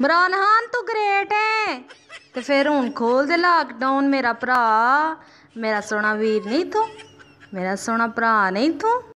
ਇਮਰਾਨ ਖਾਨ ਤੂੰ ਗ੍ਰੇਟ ਹੈ ਤੇ ਫਿਰ ਹੁਣ ਖੋਲ ਦੇ ਲਾਕਡਾਊਨ ਮੇਰਾ ਭਰਾ ਮੇਰਾ ਸੋਹਣਾ ਵੀਰ ਨਹੀਂ ਤੂੰ ਮੇਰਾ ਸੋਹਣਾ ਭਰਾ ਨਹੀਂ ਤੂੰ